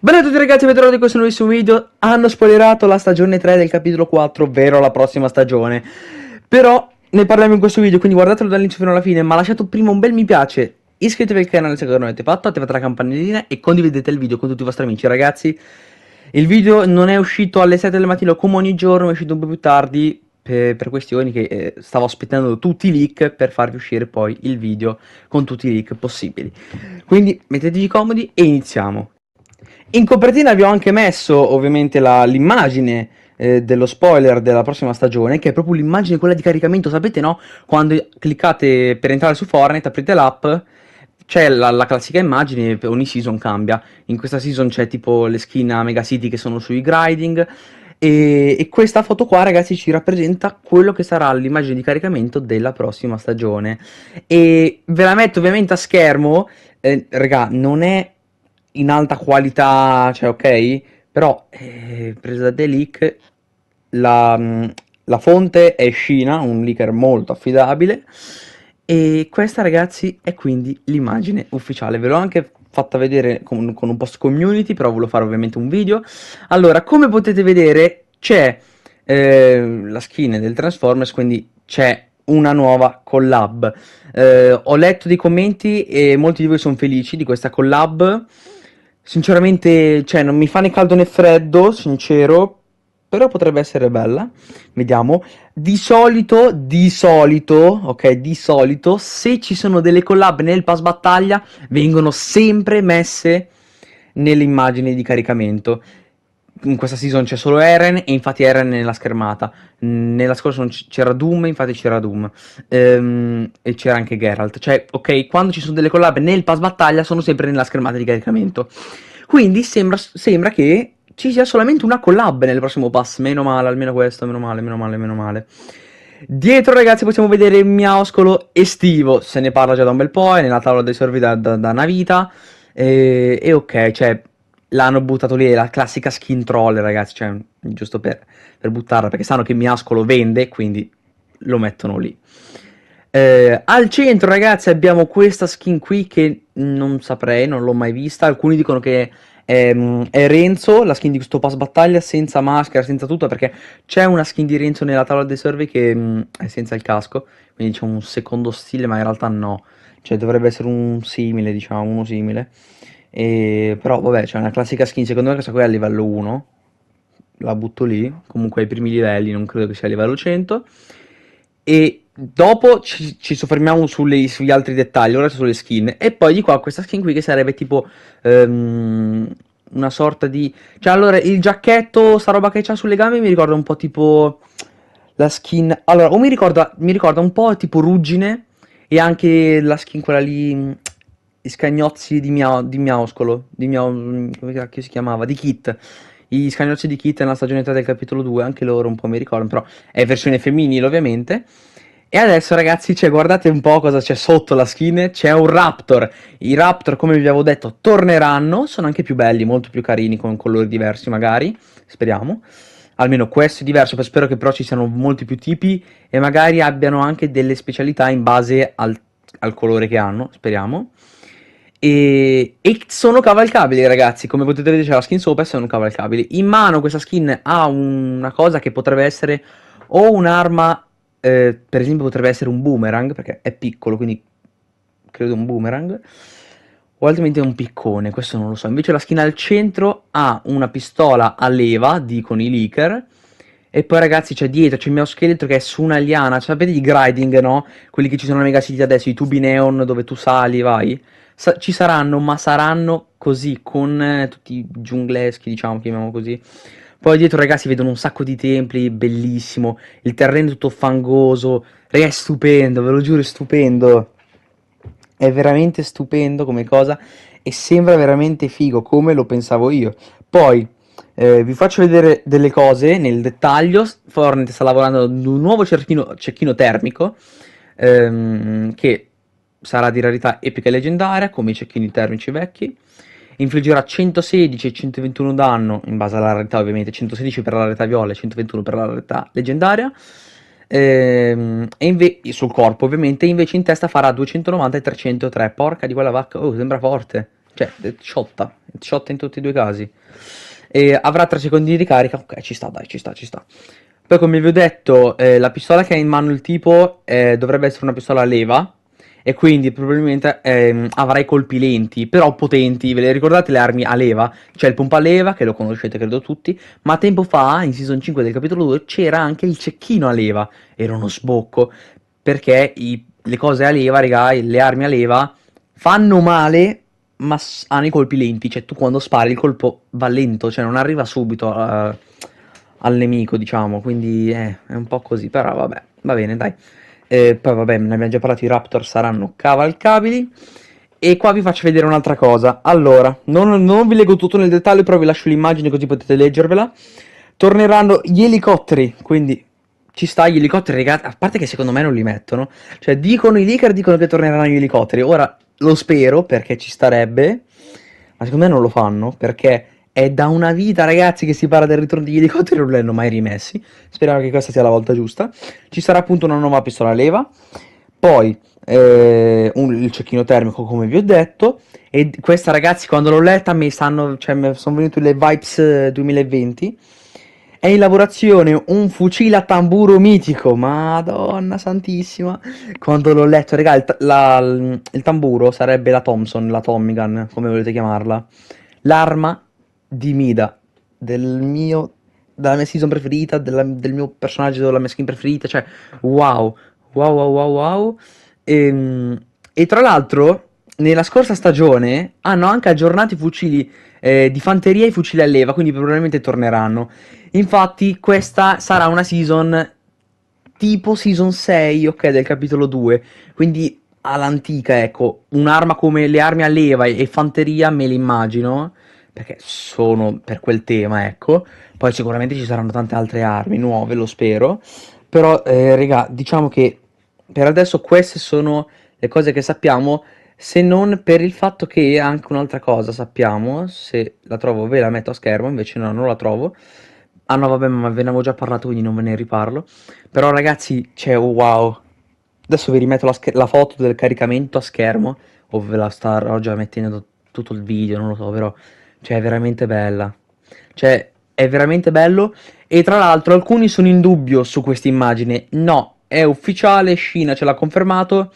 Bene a tutti ragazzi, bentornati in questo nuovissimo video Hanno spoilerato la stagione 3 del capitolo 4, ovvero la prossima stagione Però ne parliamo in questo video, quindi guardatelo dall'inizio fino alla fine Ma lasciate prima un bel mi piace Iscrivetevi al canale se ancora non avete fatto, attivate la campanellina e condividete il video con tutti i vostri amici ragazzi Il video non è uscito alle 7 del mattino come ogni giorno, è uscito un po' più tardi per, per questioni che eh, stavo aspettando tutti i leak per farvi uscire poi il video con tutti i leak possibili Quindi mettetevi comodi e iniziamo in copertina vi ho anche messo ovviamente la, l'immagine eh, dello spoiler della prossima stagione, che è proprio l'immagine quella di caricamento, sapete no? Quando cliccate per entrare su Fortnite, aprite l'app, c'è la, la classica immagine, ogni season cambia. In questa season c'è tipo le skin a Mega City che sono sui grinding. E, e, questa foto qua, ragazzi, ci rappresenta quello che sarà l'immagine di caricamento della prossima stagione. E ve la metto ovviamente a schermo. Eh, raga, non è in alta qualità, cioè ok, però eh, presa dei leak la, mm, la fonte è Scina, un leaker molto affidabile e questa ragazzi è quindi l'immagine ufficiale, ve l'ho anche fatta vedere con, con un post community, però volevo fare ovviamente un video. Allora, come potete vedere c'è eh, la skin del Transformers, quindi c'è una nuova collab. Eh, ho letto dei commenti e molti di voi sono felici di questa collab. Sinceramente, cioè, non mi fa né caldo né freddo, sincero, però potrebbe essere bella. Vediamo. Di solito, di solito, ok, di solito, se ci sono delle collab nel pass battaglia, vengono sempre messe nelle immagini di caricamento in questa season c'è solo Eren e infatti Eren è nella schermata. Nella scorsa c'era Doom e infatti c'era Doom. Ehm, e c'era anche Geralt. Cioè, ok, quando ci sono delle collab nel pass battaglia sono sempre nella schermata di caricamento. Quindi sembra, sembra che ci sia solamente una collab nel prossimo pass. Meno male, almeno questo, meno male, meno male, meno male. Dietro, ragazzi, possiamo vedere il miauscolo estivo. Se ne parla già da un bel po', è nella tavola dei sorbi da, da, da una vita. E, e ok, cioè l'hanno buttato lì, la classica skin troll, ragazzi, cioè, giusto per, per buttarla, perché sanno che Miascolo vende, quindi lo mettono lì. Eh, al centro, ragazzi, abbiamo questa skin qui che non saprei, non l'ho mai vista. Alcuni dicono che è, è Renzo, la skin di questo pass battaglia senza maschera, senza tutto, perché c'è una skin di Renzo nella tavola dei survey che mh, mm, è senza il casco, quindi c'è un secondo stile, ma in realtà no. Cioè dovrebbe essere un simile, diciamo, uno simile. E, però vabbè, c'è cioè una classica skin, secondo me questa qui è a livello 1, la butto lì, comunque ai primi livelli, non credo che sia a livello 100. E dopo ci, ci soffermiamo sulle, sugli altri dettagli, ora sulle skin. E poi di qua questa skin qui che sarebbe tipo um, una sorta di... Cioè allora il giacchetto, sta roba che c'ha sulle gambe mi ricorda un po' tipo la skin... Allora, o mi ricorda, mi ricorda un po' tipo ruggine e anche la skin quella lì i scagnozzi di, mia, di Miauscolo, di mia, come cacchio si chiamava, di Kit. gli scagnozzi di Kit nella stagione 3 del capitolo 2, anche loro un po' mi ricordo, però è versione femminile ovviamente. E adesso ragazzi, cioè, guardate un po' cosa c'è sotto la skin, c'è un Raptor. I Raptor, come vi avevo detto, torneranno, sono anche più belli, molto più carini, con colori diversi magari, speriamo. Almeno questo è diverso, spero che però ci siano molti più tipi e magari abbiano anche delle specialità in base al, al colore che hanno, speriamo. E, e, sono cavalcabili, ragazzi. Come potete vedere, c'è la skin sopra e sono cavalcabili. In mano questa skin ha una cosa che potrebbe essere o un'arma. Eh, per esempio, potrebbe essere un boomerang. Perché è piccolo, quindi credo un boomerang. O altrimenti è un piccone, questo non lo so. Invece la skin al centro ha una pistola a leva, dicono i leaker. E poi ragazzi c'è dietro, c'è il mio scheletro che è su una liana. sapete i griding, no? Quelli che ci sono nei megacity adesso, i tubi neon dove tu sali, vai sa- ci saranno, ma saranno così, con eh, tutti i giungleschi, diciamo, chiamiamo così. Poi dietro, ragazzi, vedono un sacco di templi, bellissimo. Il terreno è tutto fangoso. è stupendo, ve lo giuro, è stupendo. È veramente stupendo come cosa e sembra veramente figo, come lo pensavo io. Poi eh, vi faccio vedere delle cose nel dettaglio. Fornet sta lavorando ad un nuovo cerchino, cecchino termico ehm, che sarà di rarità epica e leggendaria, come i cecchini termici vecchi. Infliggerà 116 e 121 danno, in base alla rarità ovviamente, 116 per la rarità viola e 121 per la rarità leggendaria. Ehm, e inve- sul corpo ovviamente, invece in testa farà 290 e 303. Porca di quella vacca, oh, sembra forte. Cioè, shotta, shotta in tutti e due i casi. E avrà 3 secondi di ricarica, ok, ci sta, dai, ci sta, ci sta. Poi come vi ho detto, eh, la pistola che ha in mano il tipo eh, dovrebbe essere una pistola a leva, e quindi probabilmente ehm, avrai colpi lenti, però potenti. Ve le ricordate le armi a leva? C'è il pompa a leva, che lo conoscete credo tutti, ma tempo fa, in season 5 del capitolo 2, c'era anche il cecchino a leva. Era uno sbocco, perché i, le cose a leva, raga, le armi a leva fanno male, ma hanno i colpi lenti, cioè tu quando spari il colpo va lento, cioè non arriva subito a, eh, al nemico, diciamo, quindi eh, è un po' così, però vabbè, va bene, dai. Eh, poi vabbè, ne abbiamo già parlato, i Raptor saranno cavalcabili. E qua vi faccio vedere un'altra cosa. Allora, non, non vi leggo tutto nel dettaglio, però vi lascio l'immagine così potete leggervela. Torneranno gli elicotteri, quindi ci sta gli elicotteri, ragazzi. A parte che secondo me non li mettono. Cioè, dicono i leaker, dicono che torneranno gli elicotteri. Ora lo spero perché ci starebbe. Ma secondo me non lo fanno perché è da una vita, ragazzi, che si parla del ritorno degli elicotteri, non li mai rimessi. Speriamo che questa sia la volta giusta. Ci sarà appunto una nuova pistola leva. Poi eh, un, il cecchino termico, come vi ho detto. E questa, ragazzi, quando l'ho letta, mi stanno, cioè, mi sono venute le vibes 2020. Eh, È in lavorazione un fucile a tamburo mitico. Madonna santissima. Quando l'ho letto, raga, il, la, il tamburo sarebbe la Thompson, la Tommy Gun, come volete chiamarla. L'arma di Mida, del mio, della mia season preferita, della, del mio personaggio, della mia skin preferita, cioè wow, wow, wow, wow, wow. E, ehm, e tra l'altro, nella scorsa stagione hanno anche aggiornato i fucili eh, di fanteria e i fucili a leva, quindi probabilmente torneranno. Infatti, questa sarà una season tipo season 6, ok, del capitolo 2. Quindi all'antica, ecco, un'arma come le armi a leva e fanteria me le immagino perché sono per quel tema, ecco. Poi sicuramente ci saranno tante altre armi nuove, lo spero. Però, eh, regà, diciamo che per adesso queste sono le cose che sappiamo, se non per il fatto che anche un'altra cosa sappiamo, se la trovo ve la metto a schermo, invece no, non la trovo. Ah no, vabbè, ma ve ne avevo già parlato, quindi non ve ne riparlo. Però ragazzi, c'è cioè, oh, wow. Adesso vi rimetto la, la, foto del caricamento a schermo, o ve la starò già mettendo tutto il video, non lo so, però cioè, è veramente bella. Cioè, è veramente bello. E tra l'altro, alcuni sono in dubbio su questa immagine. No, è ufficiale, Scina ce l'ha confermato.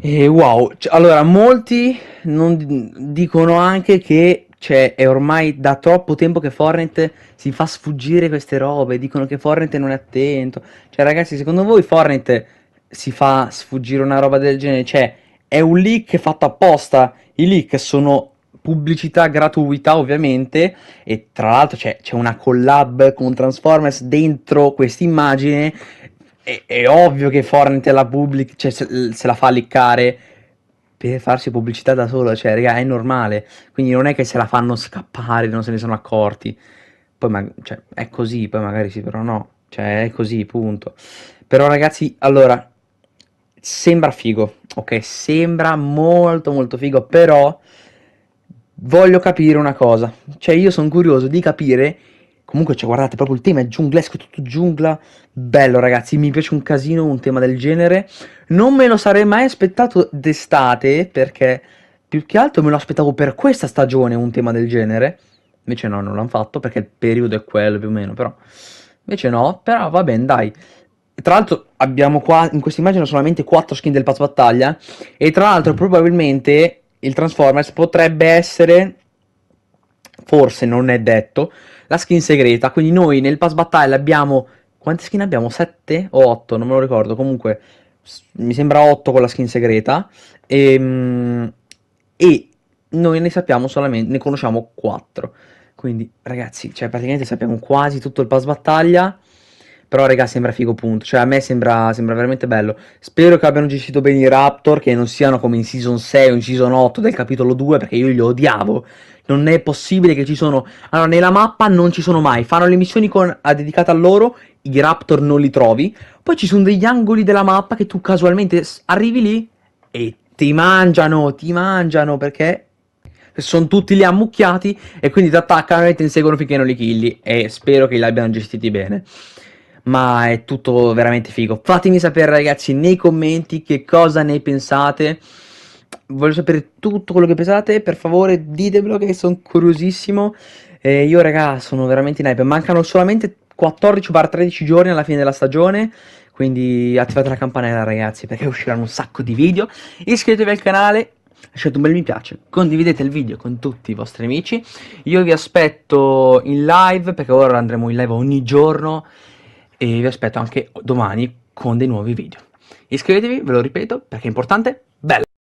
E wow, cioè, allora, molti non, dicono anche che cioè, è ormai da troppo tempo che Fortnite si fa sfuggire queste robe. Dicono che Fortnite non è attento. Cioè, ragazzi, secondo voi Fortnite si fa sfuggire una roba del genere? Cioè, è un leak fatto apposta. I leak sono pubblicità gratuita ovviamente e tra l'altro c'è, cioè, c'è una collab con Transformers dentro questa immagine è, è, ovvio che Fortnite la pubblica cioè, se, se, la fa liccare per farsi pubblicità da solo cioè raga è normale quindi non è che se la fanno scappare non se ne sono accorti poi ma, cioè, è così poi magari sì però no cioè è così punto però ragazzi allora sembra figo ok sembra molto molto figo però voglio capire una cosa. Cioè, io sono curioso di capire. Comunque, cioè, guardate, proprio il tema è giunglesco, tutto giungla. Bello, ragazzi, mi piace un casino un tema del genere. Non me lo sarei mai aspettato d'estate, perché più che altro me lo aspettavo per questa stagione un tema del genere. Invece no, non l'hanno fatto, perché il periodo è quello più o meno, però. Invece no, però va bene, dai. Tra l'altro abbiamo qua, in questa immagine solamente 4 skin del pazzo battaglia. E tra l'altro probabilmente il Transformers potrebbe essere, forse non è detto, la skin segreta. Quindi noi nel pass battaglia abbiamo... Quante skin abbiamo? 7 o 8? Non me lo ricordo. Comunque mi sembra 8 con la skin segreta. E, ehm, e noi ne sappiamo solamente, ne conosciamo 4. Quindi ragazzi, cioè praticamente sappiamo quasi tutto il pass battaglia. Però, raga, sembra figo, punto. Cioè, a me sembra, sembra veramente bello. Spero che abbiano gestito bene i Raptor, che non siano come in Season 6 o in Season 8 del capitolo 2, perché io li odiavo. Non è possibile che ci sono... Allora, nella mappa non ci sono mai. Fanno le missioni con... Ah, dedicate a loro, i Raptor non li trovi. Poi ci sono degli angoli della mappa che tu casualmente arrivi lì e ti mangiano, ti mangiano, perché sono tutti lì ammucchiati e quindi ti attaccano e ti inseguono finché non li killi e spero che li abbiano gestiti bene ma è tutto veramente figo. Fatemi sapere ragazzi nei commenti che cosa ne pensate. Voglio sapere tutto quello che pensate, per favore ditemelo che sono curiosissimo. Eh, io raga sono veramente in hype, mancano solamente 14-13 giorni alla fine della stagione quindi attivate la campanella ragazzi perché usciranno un sacco di video iscrivetevi al canale lasciate un bel mi piace condividete il video con tutti i vostri amici io vi aspetto in live perché ora andremo in live ogni giorno vi aspetto anche domani con dei nuovi video. Iscrivetevi, ve lo ripeto, perché è importante,